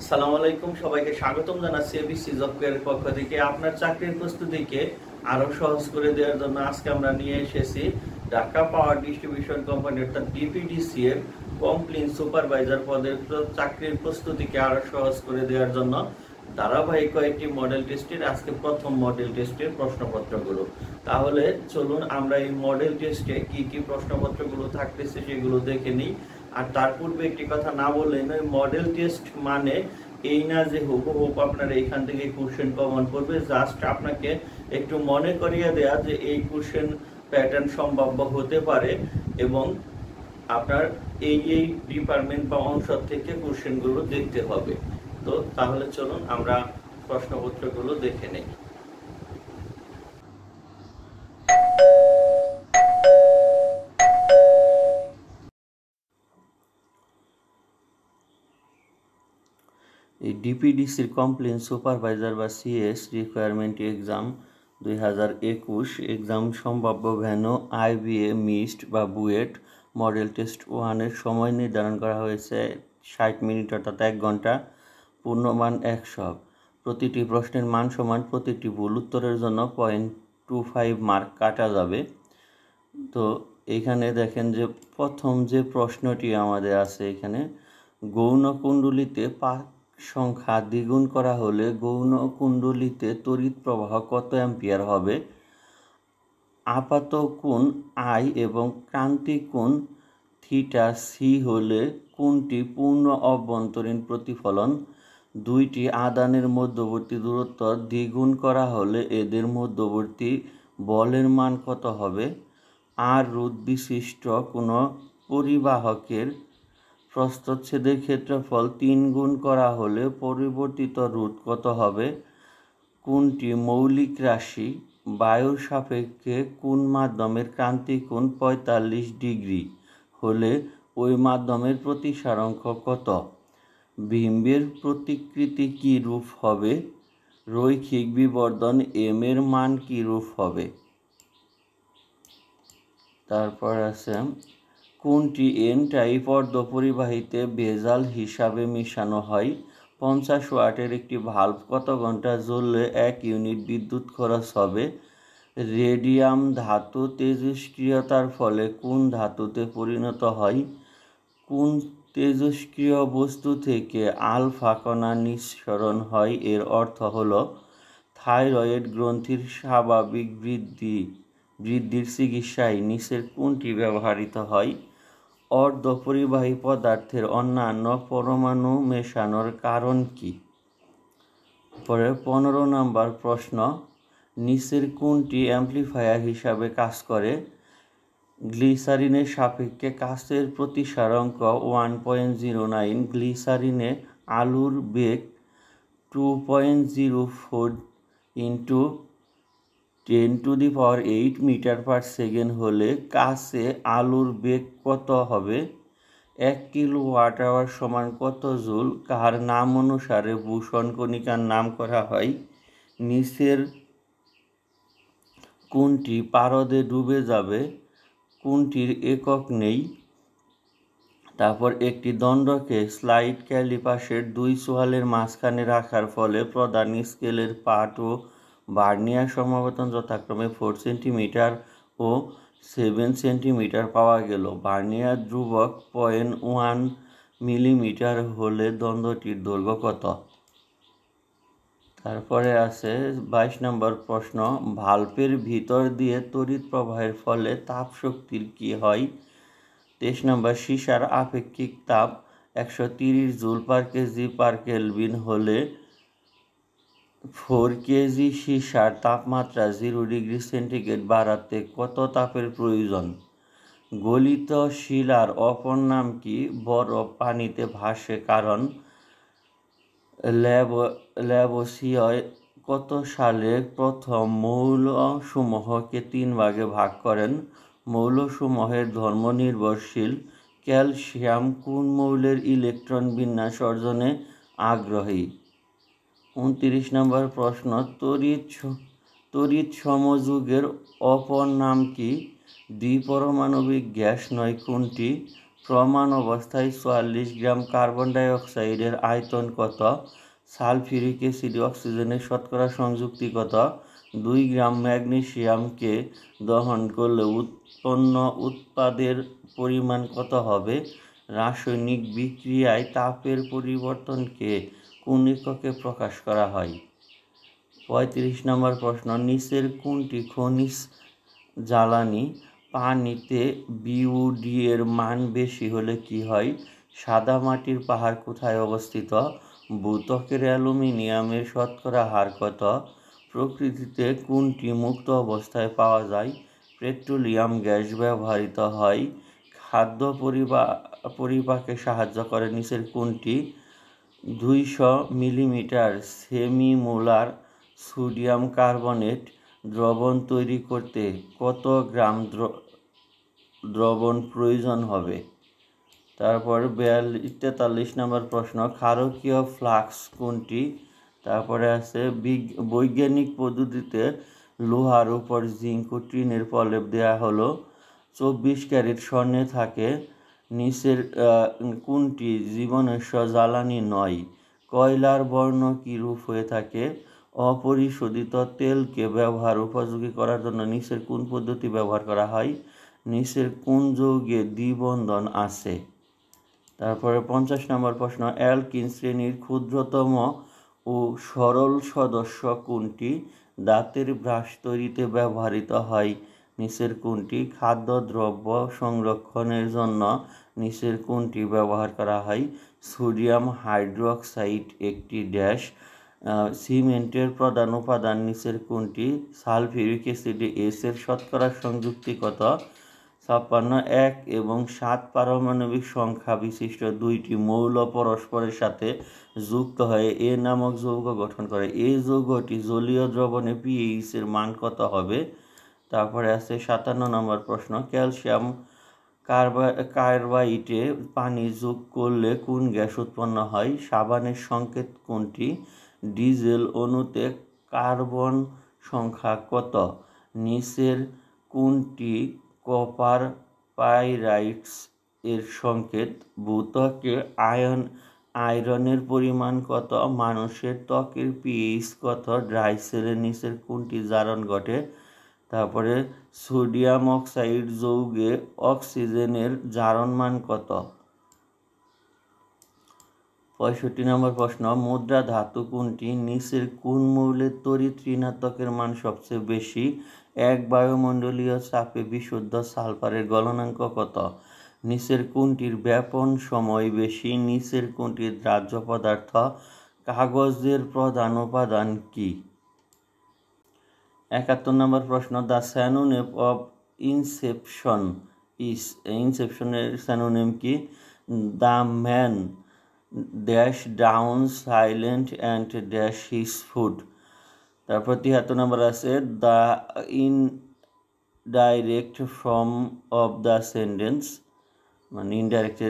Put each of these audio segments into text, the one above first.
আসসালামু আলাইকুম সবাইকে স্বাগতম জানাচ্ছি এবিসি জব কেয়ারের পক্ষ থেকে আপনার চাকরির প্রস্তুতিকে আরো সহজ করে দেওয়ার জন্য আজকে আমরা নিয়ে এসেছি ঢাকা পাওয়ার ডিস্ট্রিবিউশন কোম্পানি অর্থাৎ এর সুপারভাইজার পদের চাকরির প্রস্তুতিকে সহজ করে দেওয়ার জন্য ধারাবাহিক কয়েকটি মডেল টেস্টের আজকে প্রথম মডেল টেস্টের প্রশ্নপত্রগুলো তাহলে চলুন আমরা এই মডেল টেস্টে কি কি প্রশ্নপত্রগুলো থাকতেছে সেগুলো দেখে নিই আর তার পূর্বে একটি কথা না বললে মডেল টেস্ট মানে এই না যে হুব হুব আপনারা এখান থেকে কোশ্চেন কমন করবে জাস্ট আপনাকে একটু মনে করিয়ে দেয়া যে এই কোশ্চেন প্যাটার্ন সম্ভাব্য হতে পারে এবং আপনার এই এই ডিপার্টমেন্ট বা অংশ থেকে কোশ্চেনগুলো দেখতে হবে তো তাহলে চলুন আমরা প্রশ্নপত্রগুলো দেখে নেই ডিপিডিসির কমপ্লেন সুপারভাইজার বা সিএস রিকোয়ারমেন্ট এক্সাম দুই হাজার একুশ এক্সাম সম্ভাব্য ভ্যানো আইবিএ মিস্ট বা বুয়েট মডেল টেস্ট ওয়ানের সময় নির্ধারণ করা হয়েছে ষাট মিনিট অর্থাৎ এক ঘন্টা পূর্ণমান একশো প্রতিটি প্রশ্নের মান সমান প্রতিটি ভুল উত্তরের জন্য পয়েন্ট টু ফাইভ মার্ক কাটা যাবে তো এখানে দেখেন যে প্রথম যে প্রশ্নটি আমাদের আছে এখানে গৌণ পা সংখ্যা দ্বিগুণ করা হলে গৌণ কুণ্ডলিতে তড়িৎ প্রবাহ কত অ্যাম্পিয়ার হবে আপাত কোণ আই এবং ক্রান্তি কোণ থিটা সি হলে কোনটি পূর্ণ অভ্যন্তরীণ প্রতিফলন দুইটি আদানের মধ্যবর্তী দূরত্ব দ্বিগুণ করা হলে এদের মধ্যবর্তী বলের মান কত হবে আর রোদ বিশিষ্ট কোনো পরিবাহকের প্রস্থচ্ছেদের ক্ষেত্রফল তিন গুণ করা হলে পরিবর্তিত রুট কত হবে কোনটি মৌলিক রাশি বায়ুর সাপেক্ষে কোন মাধ্যমের ক্রান্তিকোণ পঁয়তাল্লিশ ডিগ্রি হলে ওই মাধ্যমের প্রতিসারাংশ কত বিম্বের প্রতিকৃতি কী রূপ হবে রৈখিক বিবর্ধন এম এর মান কী রূপ হবে তারপর আছে কোনটি এন টাইপড দপরিবাহীতে ভেজাল হিসাবে মিশানো হয় পঞ্চাশ ওয়াটের একটি ভাল্ব কত ঘন্টা জ্বললে এক ইউনিট বিদ্যুৎ খরচ হবে রেডিয়াম ধাতু তেজস্ক্রিয়তার ফলে কোন ধাতুতে পরিণত হয় কোন তেজস্ক্রিয় বস্তু থেকে আলফা কণা নিঃসরণ হয় এর অর্থ হল থাইরয়েড গ্রন্থির স্বাভাবিক বৃদ্ধি বৃদ্ধির চিকিৎসায় নিচের কোনটি ব্যবহৃত হয় অর্ধপরিবাহী পদার্থের অন্যান্য পরমাণু মেশানোর কারণ কি পরে পনেরো নম্বর প্রশ্ন নিচের কোনটি অ্যাম্প্লিফায়ার হিসাবে কাজ করে গ্লিসারিনের সাপেক্ষে কাছের প্রতিসারঙ্ক ওয়ান পয়েন্ট জিরো নাইন গ্লিসারিনে আলুর বেগ two point zero four into ten to the power eight metre per second হলে কাছে আলুর বেগ কত হবে এক কিলো ওয়াট আওয়ার সমান কত জুল কার নাম অনুসারে ভূষণ কণিকার নাম করা হয় নিচের কোনটি পারদে ডুবে যাবে কোনটির একক নেই তারপর একটি দণ্ডকে স্লাইড ক্যালিপাসের দুই সোয়ালের মাঝখানে রাখার ফলে প্রধান স্কেলের পাট ও বার্নিয়ার সমাবর্তন যথাক্রমে ফোর সেন্টিমিটার ও সেভেন সেন্টিমিটার পাওয়া গেল বার্নিয়ার ধ্রুবক পয়েন্ট ওয়ান মিলিমিটার হলে দ্বন্দ্বটির দৈর্ঘ্য কত তারপরে আছে বাইশ নম্বর প্রশ্ন ভাল্পের ভিতর দিয়ে তড়িৎ প্রবাহের ফলে তাপ শক্তির কী হয় তেইশ নম্বর সীসার আপেক্ষিক তাপ একশো তিরিশ joule per KG per kelvin হলে ফোর কেজি সীসার তাপমাত্রা জিরো ডিগ্রি সেন্টিগ্রেড বাড়াতে কত তাপের প্রয়োজন গলিত শিলার অপর নাম কি বরফ পানিতে ভাসে কারণ ল্যাব ল্যাবসিয় কত সালে প্রথম মৌলসমূহকে তিন ভাগে ভাগ করেন মৌলসমূহের ধর্ম নির্ভরশীল ক্যালসিয়াম কোন মৌলের ইলেকট্রন বিন্যাস অর্জনে আগ্রহী উনত্রিশ নম্বর প্রশ্ন তড়িৎ তড়িৎ সমযুগের অপর নাম কি দ্বিপরমাণবিক গ্যাস নয় কোনটি প্রমাণ অবস্থায় চুয়াল্লিশ গ্রাম কার্বন ডাইঅক্সাইডের আয়তন কত সালফিরিক অ্যাসিড অক্সিজেনের শতকরা সংযুক্তি কত দুই গ্রাম ম্যাগনেশিয়ামকে দহন করলে উৎপন্ন উৎপাদের পরিমাণ কত হবে রাসায়নিক বিক্রিয়ায় তাপের পরিবর্তনকে কুণিককে প্রকাশ করা হয় পঁয়ত্রিশ নম্বর প্রশ্ন নিচের কোনটি খনিজ জ্বালানি পানিতে বিউডি এর মান বেশি হলে কি হয় সাদা মাটির পাহাড় কোথায় অবস্থিত ভূতকের অ্যালুমিনিয়ামের শতকরা হার কত প্রকৃতিতে কোনটি মুক্ত অবস্থায় পাওয়া যায় পেট্রোলিয়াম গ্যাস ব্যবহৃত হয় খাদ্য পরিপাকে সাহায্য করে নিচের কোনটি দুইশো মিলিমিটার সেমিমোলার সোডিয়াম কার্বনেট দ্রবণ তৈরি করতে কত গ্রাম দ্রবণ প্রয়োজন হবে তারপর বিয়াল্লিশ তেতাল্লিশ নম্বর প্রশ্ন ক্ষারকীয় ফ্লাক্স কোনটি তারপরে আছে বৈজ্ঞানিক পদ্ধতিতে লোহার উপর জিঙ্ক ট্রিনের প্রলেপ দেওয়া হলো চব্বিশ ক্যারেট স্বর্ণে থাকে নিচের কোনটি জীবনের জ্বালানি নয় কয়লার বর্ণ রূপ হয়ে থাকে অপরিশোধিত তেলকে ব্যবহার উপযোগী করার জন্য নিচের কোন পদ্ধতি ব্যবহার করা হয় নিচের কোন যৌগে দ্বিবন্ধন আছে তারপরে পঞ্চাশ নম্বর প্রশ্ন অ্যালকিন শ্রেণীর ক্ষুদ্রতম ও সরল সদস্য কোনটি দাঁতের ব্রাশ তৈরিতে ব্যবহৃত হয় নিচের কোনটি দ্রব্য সংরক্ষণের জন্য নিচের কোনটি ব্যবহার করা হয় সোডিয়াম হাইড্রোক্সাইড একটি ড্যাশ সিমেন্টের প্রধান উপাদান নিচের কোনটি সালফিউরিক অ্যাসিডে এসের শতকরা সংযুক্তি কত ছাপ্পান্ন এক এবং সাত পারমাণবিক সংখ্যা বিশিষ্ট দুইটি মৌল পরস্পরের সাথে যুক্ত হয়ে এ নামক যৌগ গঠন করে এই যৌগটি জলীয় দ্রবণে পিএইচ এর মান কত হবে তারপরে আছে সাতান্ন নম্বর প্রশ্ন ক্যালসিয়াম কার্বাইটে পানি যোগ করলে কোন গ্যাস উৎপন্ন হয় সাবানের সংকেত কোনটি ডিজেল অণুতে কার্বন সংখ্যা কত নিচের কোনটি কপার পাইরাইটস এর সংকেত ভূতকে আয়ন আয়রনের পরিমাণ কত মানুষের ত্বকের পিএইচ কত ড্রাই সেলের নিচের কোনটি জারণ ঘটে তারপরে সোডিয়াম অক্সাইড যৌগে অক্সিজেনের জারণ মান কত পঁয়ষট্টি নম্বর প্রশ্ন মুদ্রা ধাতু কোনটি নিচের কোন মৌলের তরি ঋণাত্মকের মান সবচেয়ে বেশি এক বায়ুমণ্ডলীয় চাপে বিশুদ্ধ সালফারের গলনাঙ্ক কত নিচের কোনটির ব্যাপন সময় বেশি নিচের কোনটির দ্রাহ্য পদার্থ কাগজের প্রধান উপাদান কী একাত্তর নম্বর প্রশ্ন the synonym of inception is ইনসেপশনের স্যানোনেম কি the man dash down silent and dash his food তারপর তিহাত্তর নম্বর আছে the indirect form of the sentence মানে ইনডাইরেক্ট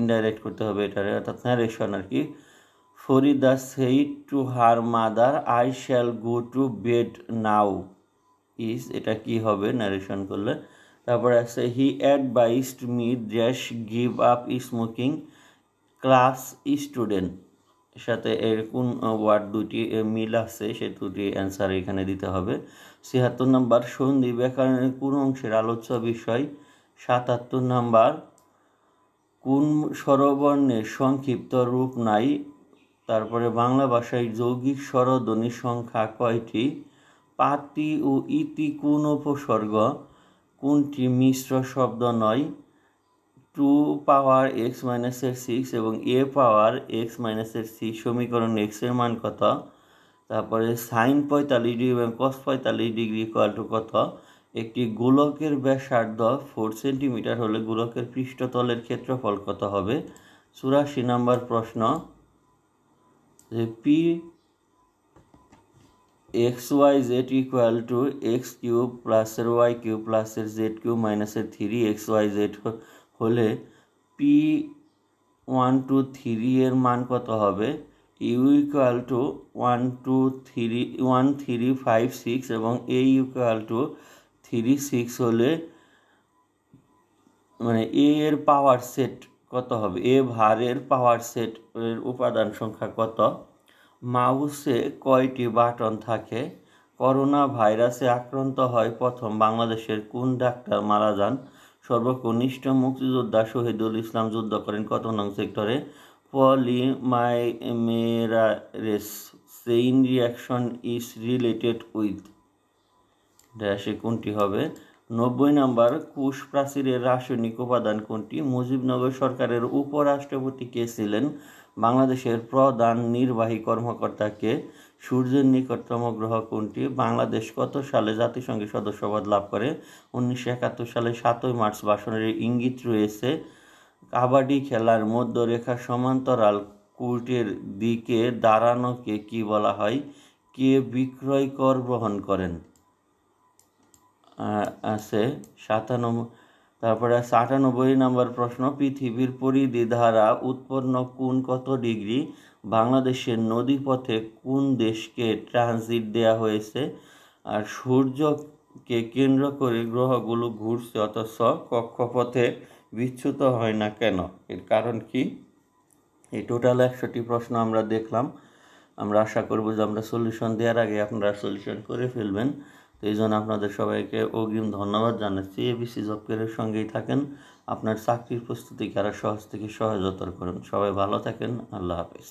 ইনডাইরেক্ট করতে হবে এটার অর্থাৎ স্যারেশন আর কি Farida said to her mother, I shall go to bed now. Is এটা কি হবে ন্যারেশন করলে তারপরে আছে he advised me dash give up smoking class student সাথে এর কোন ওয়ার্ড দুটি মিল আছে সে দুটি অ্যান্সার এখানে দিতে হবে ছিয়াত্তর নাম্বার সন্ধি ব্যাকরণের কোন অংশের আলোচ্য বিষয় সাতাত্তর নাম্বার কোন সরবর্ণের সংক্ষিপ্ত রূপ নাই তারপরে বাংলা ভাষায় যৌগিক স্বরধ্বনি সংখ্যা কয়টি পাতি ও ইতি কোন উপসর্গ কোনটি মিশ্র শব্দ নয় টু পাওয়ার এক্স মাইনাসের সিক্স এবং এ পাওয়ার এক্স মাইনাসের সিক্স সমীকরণ এক্সের মান কত তারপরে সাইন পঁয়তাল্লিশ ডিগ্রি এবং কস পঁয়তাল্লিশ ডিগ্রি ইকুয়াল টু কত একটি গোলকের ব্যাসার্ধ ফোর সেন্টিমিটার হলে গোলকের পৃষ্ঠতলের ক্ষেত্রফল কত হবে চুরাশি নম্বর প্রশ্ন P X Y Z equal to X cube প্লাসের ওয়াই কিউব প্লাসের জেড কিউব মাইনাসের থ্রি এক্স ওয়াই জেড হলে পি ওয়ান টু থ্রি এর মান কত হবে U equal to one two three one three five six এবং A equal to three six হলে মানে এ এর পাওয়ার সেট কত হবে এ ভারের পাওয়ার সেটের উপাদান সংখ্যা কত মাউসে কয়টি বাটন থাকে করোনা ভাইরাসে আক্রান্ত হয় প্রথম বাংলাদেশের কোন ডাক্তার মারা যান সর্বকনিষ্ঠ মুক্তিযোদ্ধা শহীদুল ইসলাম যুদ্ধ করেন কত নং সেক্টরে polymerase chain reaction is related with ড্যাশে কোনটি হবে নব্বই নাম্বার কুশ প্রাচীরের রাসায়নিক উপাদান কোনটি মুজিবনগর সরকারের উপরাষ্ট্রপতি কে ছিলেন বাংলাদেশের প্রধান নির্বাহী কর্মকর্তাকে সূর্যের নিকটতম গ্রহ কোনটি বাংলাদেশ কত সালে জাতিসংঘের সদস্যপদ লাভ করে উনিশশো একাত্তর সালে সাতই মার্চ ভাষণের ইঙ্গিত রয়েছে কাবাডি খেলার মধ্যরেখা সমান্তরাল কোর্টের দিকে দাঁড়ানোকে কি বলা হয় কে বিক্রয় কর গ্রহণ করেন আছে সাতানব্বই তারপরে সাতানব্বই নম্বর প্রশ্ন পৃথিবীর পরিধি দ্বারা উৎপন্ন কোন কত ডিগ্রি বাংলাদেশের নদীপথে কোন দেশকে ট্রানজিট দেয়া হয়েছে আর সূর্যকে কেন্দ্র করে গ্রহগুলো ঘুরছে অথচ কক্ষপথে বিচ্যুত হয় না কেন এর কারণ কি এই টোটাল একশোটি প্রশ্ন আমরা দেখলাম আমরা আশা করব যে আমরা সলিউশন দেওয়ার আগে আপনারা সলিউশন করে ফেলবেন এই জন্য আপনাদের সবাইকে অগ্রিম ধন্যবাদ জানাচ্ছি এবিসি জব কেয়ারের সঙ্গেই থাকেন আপনার চাকরির প্রস্তুতিকে কারা সহজ থেকে সহজতর করুন সবাই ভালো থাকেন আল্লাহ হাফিজ